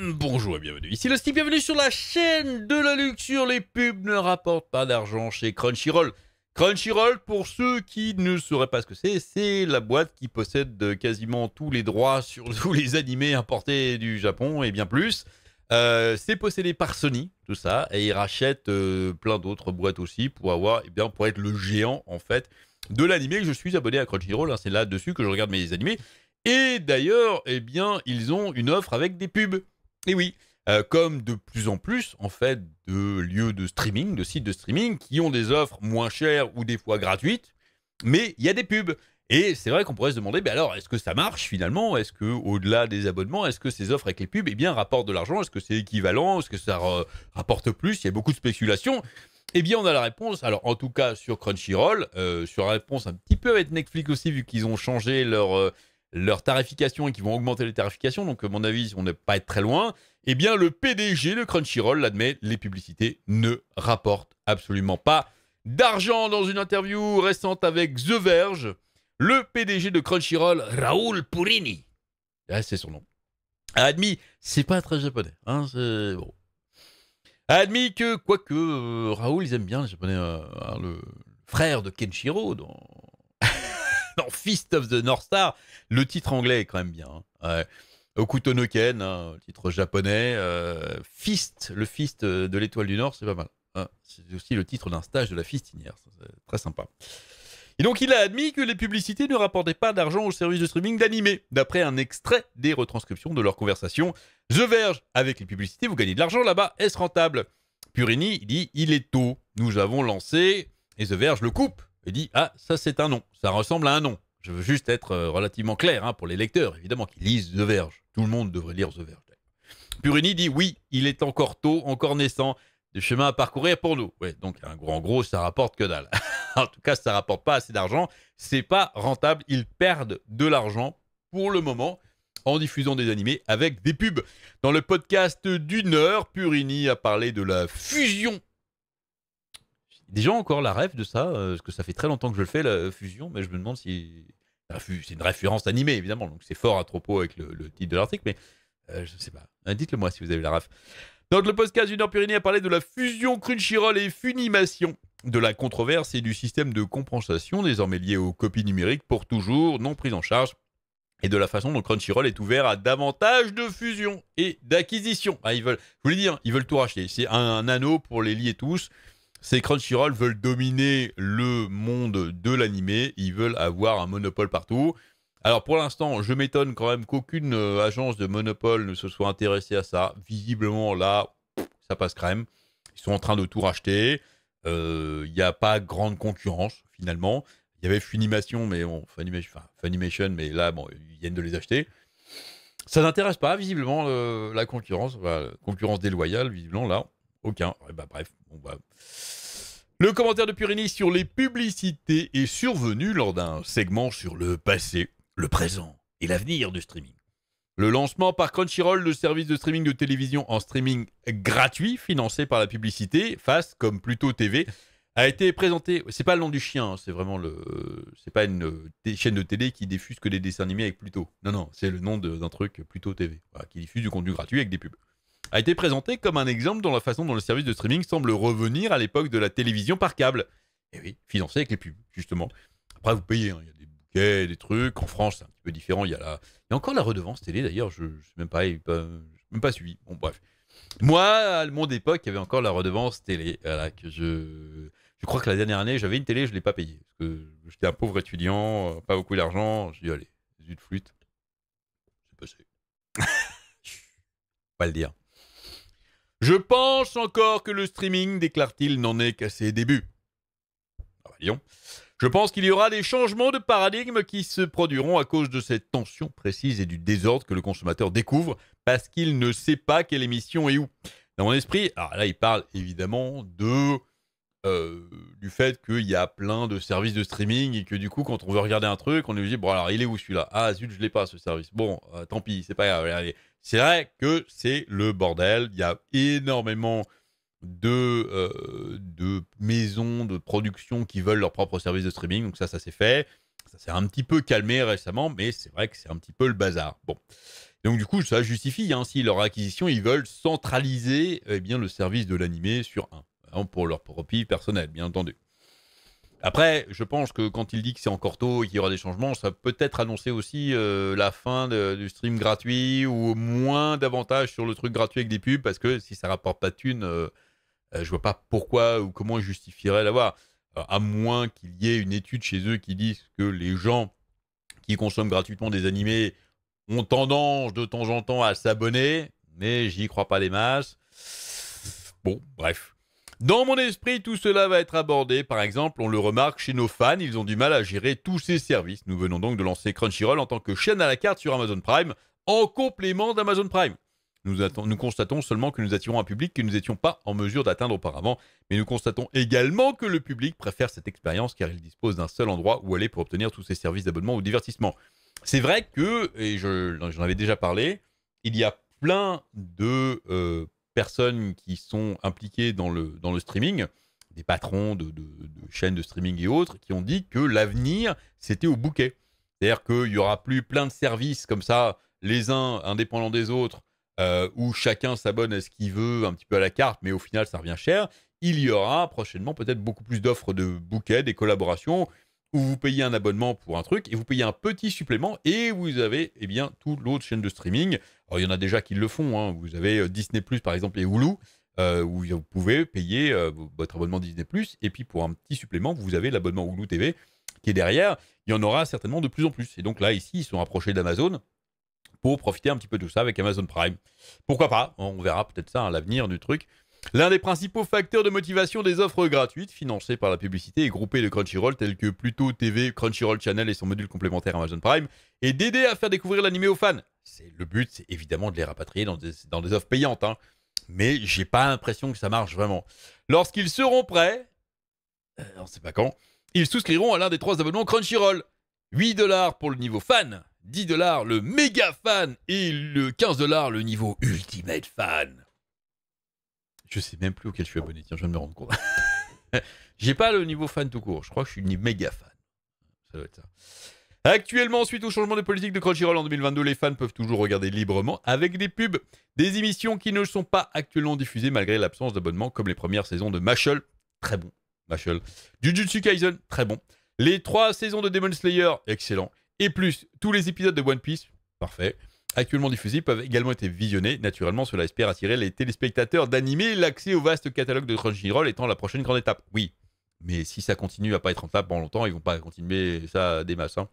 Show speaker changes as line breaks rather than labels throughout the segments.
Bonjour et bienvenue, ici le Steve, bienvenue sur la chaîne de la luxure, les pubs ne rapportent pas d'argent chez Crunchyroll. Crunchyroll, pour ceux qui ne sauraient pas ce que c'est, c'est la boîte qui possède euh, quasiment tous les droits sur tous les animés importés du Japon et bien plus. Euh, c'est possédé par Sony, tout ça, et ils rachètent euh, plein d'autres boîtes aussi pour avoir, et eh bien, pour être le géant en fait de l'animé. Je suis abonné à Crunchyroll, hein, c'est là-dessus que je regarde mes animés. Et d'ailleurs, eh bien, ils ont une offre avec des pubs. Et oui, euh, comme de plus en plus, en fait, de lieux de streaming, de sites de streaming qui ont des offres moins chères ou des fois gratuites, mais il y a des pubs. Et c'est vrai qu'on pourrait se demander, ben alors, est-ce que ça marche finalement Est-ce que, au-delà des abonnements, est-ce que ces offres avec les pubs, eh bien, rapportent de l'argent Est-ce que c'est équivalent Est-ce que ça rapporte plus Il y a beaucoup de spéculation. Eh bien, on a la réponse. Alors, en tout cas, sur Crunchyroll, euh, sur la réponse un petit peu avec Netflix aussi, vu qu'ils ont changé leur, euh, leur tarification et qui vont augmenter les tarifications, donc à mon avis, on ne pas être très loin, eh bien le PDG, de Crunchyroll, l'admet, les publicités ne rapportent absolument pas d'argent. Dans une interview récente avec The Verge, le PDG de Crunchyroll, Raoul Purini, ah, c'est son nom, a admis, c'est pas très japonais, hein, c'est A admis que, quoique, euh, Raoul, ils aiment bien les japonais, euh, hein, le frère de Kenshiro dans non, Fist of the North Star, le titre anglais est quand même bien. Hein. hein titre japonais. Euh, Fist, le Fist de l'étoile du Nord, c'est pas mal. Hein. C'est aussi le titre d'un stage de la fistinière. C'est très sympa. Et donc, il a admis que les publicités ne rapportaient pas d'argent au service de streaming d'animés, d'après un extrait des retranscriptions de leur conversation. The verge, avec les publicités, vous gagnez de l'argent là-bas, est-ce rentable Purini dit il est tôt. Nous avons lancé, et The Verge le coupe dit Ah, ça c'est un nom, ça ressemble à un nom. Je veux juste être euh, relativement clair hein, pour les lecteurs, évidemment, qui lisent The Verge. Tout le monde devrait lire The Verge. Purini dit Oui, il est encore tôt, encore naissant, des chemins à parcourir pour nous. Ouais, donc en gros, ça rapporte que dalle. en tout cas, ça rapporte pas assez d'argent. C'est pas rentable. Ils perdent de l'argent pour le moment en diffusant des animés avec des pubs. Dans le podcast d'une heure, Purini a parlé de la fusion des gens encore la rêve de ça, euh, parce que ça fait très longtemps que je le fais, la fusion, mais je me demande si. C'est une référence animée, évidemment, donc c'est fort à propos avec le, titre de l'article, mais euh, je ne sais pas. Euh, Dites-le moi si vous avez la rêve. Donc le podcast Junior Nord Pyrénées a parlé de la fusion Crunchyroll et Funimation, de la controverse et du système de compensation désormais lié aux copies numériques pour toujours non prise en charge et de la façon dont Crunchyroll est ouvert à davantage de fusions et d'acquisitions. Ah, ils veulent, je voulais dire, hein, ils veulent tout racheter. C'est un, un, anneau pour les lier tous. Ces Crunchyroll veulent dominer le monde de l'animé, ils veulent avoir un monopole partout. Alors pour l'instant, je m'étonne quand même qu'aucune euh, agence de monopole ne se soit intéressée à ça. Visiblement là, ça passe crème. Ils sont en train de tout racheter. Il euh, n'y a pas grande concurrence finalement. Il y avait Funimation, mais Funimation, mais là, bon, ils viennent de les acheter. Ça n'intéresse pas visiblement la concurrence, concurrence déloyale visiblement là. Aucun. Bah, bref, bah. Le commentaire de Purini sur les publicités est survenu lors d'un segment sur le passé, le présent et l'avenir du streaming. Le lancement par Crunchyroll de service de streaming de télévision en streaming gratuit financé par la publicité, face comme Pluto TV, a été présenté. C'est pas le nom du chien, hein, c'est vraiment le. C'est pas une euh, chaîne de télé qui diffuse que des dessins animés avec Pluto. Non, non, c'est le nom d'un truc Pluto TV, qui diffuse du contenu gratuit avec des pubs a été présenté comme un exemple dans la façon dont le service de streaming semble revenir à l'époque de la télévision par câble. Et eh oui, financé avec les pubs, justement. Après, vous payez, hein, il y a des bouquets, des trucs. En France, c'est un petit peu différent. Il y, a la... y a encore la redevance télé, d'ailleurs, je ne sais même pas, pas, même pas suivi. Bon, bref. Moi, à mon époque, il y avait encore la redevance télé. Voilà, que je... je crois que la dernière année, j'avais une télé, je ne l'ai pas payée. Parce que j'étais un pauvre étudiant, pas beaucoup d'argent. Je dis allez, zut flûte. C'est passé. pas le dire. Je pense encore que le streaming, déclare-t-il, n'en est qu'à ses débuts. Ah bah, je pense qu'il y aura des changements de paradigme qui se produiront à cause de cette tension précise et du désordre que le consommateur découvre parce qu'il ne sait pas quelle émission est où. Dans mon esprit, alors là, il parle évidemment de euh, du fait qu'il y a plein de services de streaming et que du coup, quand on veut regarder un truc, on est obligé, bon, alors il est où celui-là Ah, zut, je l'ai pas ce service. Bon, euh, tant pis, c'est pas grave. Allez. C'est vrai que c'est le bordel. Il y a énormément euh, de, maisons de production qui veulent leur propre service de streaming. Donc ça, ça s'est fait. Ça s'est un petit peu calmé récemment, mais c'est vrai que c'est un petit peu le bazar. Bon. Donc du coup, ça justifie. Hein, si leur acquisition, ils veulent centraliser eh bien, le service de l'animé sur un, hein, pour leur profit personnel, bien entendu. Après, je pense que quand il dit que c'est encore tôt et qu'il y aura des changements, ça peut être annoncer aussi euh, la fin du stream gratuit ou au moins davantage sur le truc gratuit avec des pubs, parce que si ça rapporte pas de thunes, euh, euh, je vois pas pourquoi ou comment justifierait l'avoir. À moins qu'il y ait une étude chez eux qui dise que les gens qui consomment gratuitement des animés ont tendance de temps en temps à s'abonner, mais j'y crois pas les masses. Bon, bref, dans mon esprit, tout cela va être abordé. Par exemple, on le remarque chez nos fans, ils ont du mal à gérer tous ces services. Nous venons donc de lancer Crunchyroll en tant que chaîne à la carte sur Amazon Prime, en complément d'Amazon Prime. Nous, constatons seulement que nous attirons un public que nous n'étions pas en mesure d'atteindre auparavant, mais nous constatons également que le public préfère cette expérience car il dispose d'un seul endroit où aller pour obtenir tous ces services d'abonnement ou divertissement. C'est vrai que, et j'en avais déjà parlé, il y a plein de euh, personnes qui sont impliquées dans le, dans le streaming, des patrons de, chaînes de streaming et autres, qui ont dit que l'avenir, c'était au bouquet. C'est-à-dire qu'il n'y aura plus plein de services comme ça, les uns indépendants des autres, euh, où chacun s'abonne à ce qu'il veut, un petit peu à la carte, mais au final, ça revient cher. Il y aura prochainement peut-être beaucoup plus d'offres de bouquets, des collaborations, où vous payez un abonnement pour un truc et vous payez un petit supplément et vous avez eh bien toute l'autre chaîne de streaming. Alors il y en a déjà qui le font. Hein. Vous avez euh, Disney par exemple et Hulu euh, où vous pouvez payer euh, votre abonnement Disney Plus et puis pour un petit supplément vous avez l'abonnement Hulu TV qui est derrière. Il y en aura certainement de plus en plus. Et donc là ici ils sont rapprochés d'Amazon pour profiter un petit peu de tout ça avec Amazon Prime. Pourquoi pas On verra peut-être ça à l'avenir du truc. L'un des principaux facteurs de motivation des offres gratuites financées par la publicité et groupées de Crunchyroll tels que Pluto TV, Crunchyroll Channel et son module complémentaire Amazon Prime est d'aider à faire découvrir l'animé aux fans. C'est le but, c'est évidemment de les rapatrier dans des, offres payantes, hein. mais j'ai pas l'impression que ça marche vraiment. Lorsqu'ils seront prêts, euh, on sait pas quand, ils souscriront à l'un des trois abonnements Crunchyroll. 8 dollars pour le niveau fan, 10 dollars le méga fan et le 15 dollars le niveau ultimate fan. Je sais même plus auquel je suis abonné, tiens, je viens de me rendre compte. J'ai pas le niveau fan tout court, je crois que je suis une méga fan. Ça doit être ça. Actuellement, suite au changement de politique de Crunchyroll en 2022, les fans peuvent toujours regarder librement avec des pubs des émissions qui ne sont pas actuellement diffusées malgré l'absence d'abonnement, comme les premières saisons de Mashal, très bon, Mashal, Jujutsu Kaisen, très bon, les trois saisons de Demon Slayer, excellent, et plus tous les épisodes de One Piece, parfait, actuellement diffusés peuvent également être visionnés. Naturellement, cela espère attirer les téléspectateurs d'animer l'accès au vaste catalogue de Crunchyroll étant la prochaine grande étape. Oui, mais si ça continue à pas être rentable pendant longtemps, ils vont pas continuer ça des masses. Hein.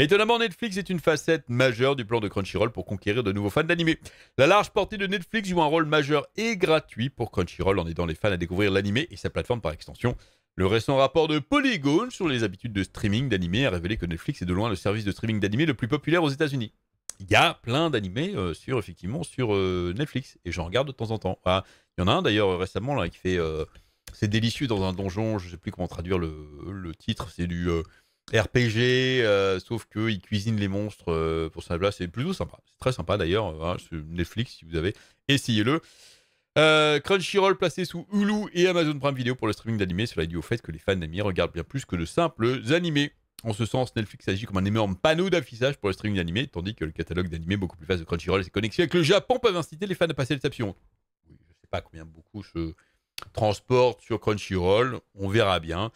Étonnamment, Netflix est une facette majeure du plan de Crunchyroll pour conquérir de nouveaux fans d'anime. La large portée de Netflix joue un rôle majeur et gratuit pour Crunchyroll en aidant les fans à découvrir l'animé et sa plateforme par extension. Le récent rapport de Polygon sur les habitudes de streaming d'anime a révélé que Netflix est de loin le service de streaming d'anime le plus populaire aux États-Unis il y a plein d'animés euh, sur effectivement sur euh, Netflix et j'en regarde de temps en temps. Ah, il y en a un d'ailleurs euh, récemment là qui fait c'est délicieux dans un donjon, je ne sais plus comment traduire le, titre, c'est du RPG sauf que il cuisine les monstres pour ça là, c'est plutôt sympa. C'est très sympa d'ailleurs hein, hein, sur Netflix si vous avez essayez-le. Crunchyroll placé sous Hulu et Amazon Prime Video pour le streaming d'animés. Cela est dû au fait que les fans d'animés regardent bien plus que de simples animés. En ce sens, Netflix agit comme un énorme panneau d'affichage pour le streaming d'animé, tandis que le catalogue d'animé beaucoup plus vaste de Crunchyroll et ses connexions avec le Japon peuvent inciter les fans à passer l'exception. Oui, je ne sais pas combien beaucoup se transportent sur Crunchyroll, on verra bien.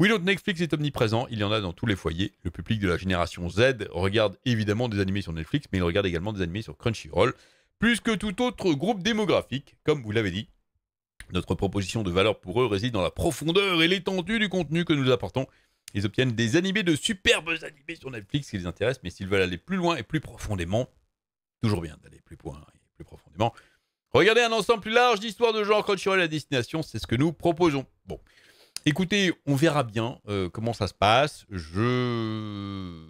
Oui, donc Netflix est omniprésent, il y en a dans tous les foyers. Le public de la génération Z regarde évidemment des animés sur Netflix, mais il regarde également des animés sur Crunchyroll, plus que tout autre groupe démographique, comme vous l'avez dit. Notre proposition de valeur pour eux réside dans la profondeur et l'étendue du contenu que nous apportons ils obtiennent des animés de superbes animés sur Netflix qui les intéressent, mais s'ils veulent aller plus loin et plus profondément, toujours bien d'aller plus loin et plus profondément. Regardez un ensemble plus large d'histoires de genre culturel à destination, c'est ce que nous proposons. Bon, écoutez, on verra bien euh, comment ça se passe. Je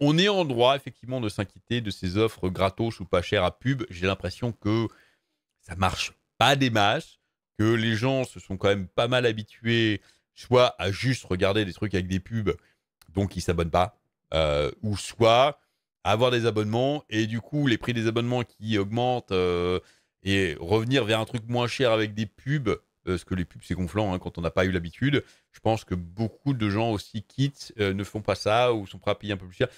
on est en droit effectivement de s'inquiéter de ces offres gratos ou pas chères à pub. J'ai l'impression que ça marche pas des masses, que les gens se sont quand même pas mal habitués soit à juste regarder des trucs avec des pubs, donc ils s'abonnent pas, euh, ou soit avoir des abonnements et du coup les prix des abonnements qui augmentent euh, et revenir vers un truc moins cher avec des pubs, parce que les pubs c'est gonflant hein, quand on n'a pas eu l'habitude. Je pense que beaucoup de gens aussi quittent, euh, ne font pas ça ou sont prêts à payer un peu plus cher.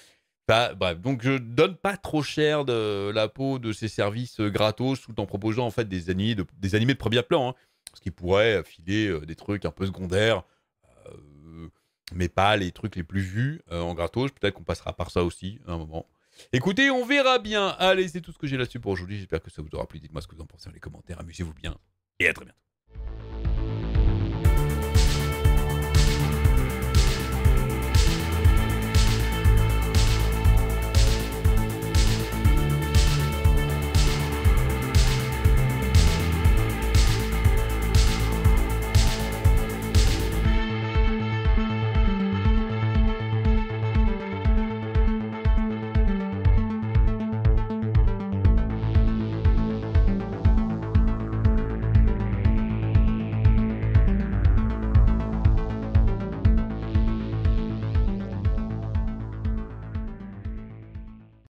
Bah, bref, donc je donne pas trop cher de la peau de ces services gratos tout en proposant en fait des animés de, des animés premier plan. Hein qui qui pourrait filer euh, des trucs un peu secondaires, euh, mais pas les trucs les plus vus euh, en gratos. Peut-être qu'on passera par ça aussi à un moment. Écoutez, on verra bien. Allez, c'est tout ce que j'ai là-dessus pour aujourd'hui. J'espère que ça vous aura plu. Dites-moi ce que vous en pensez dans les commentaires. Amusez-vous bien et à très bientôt.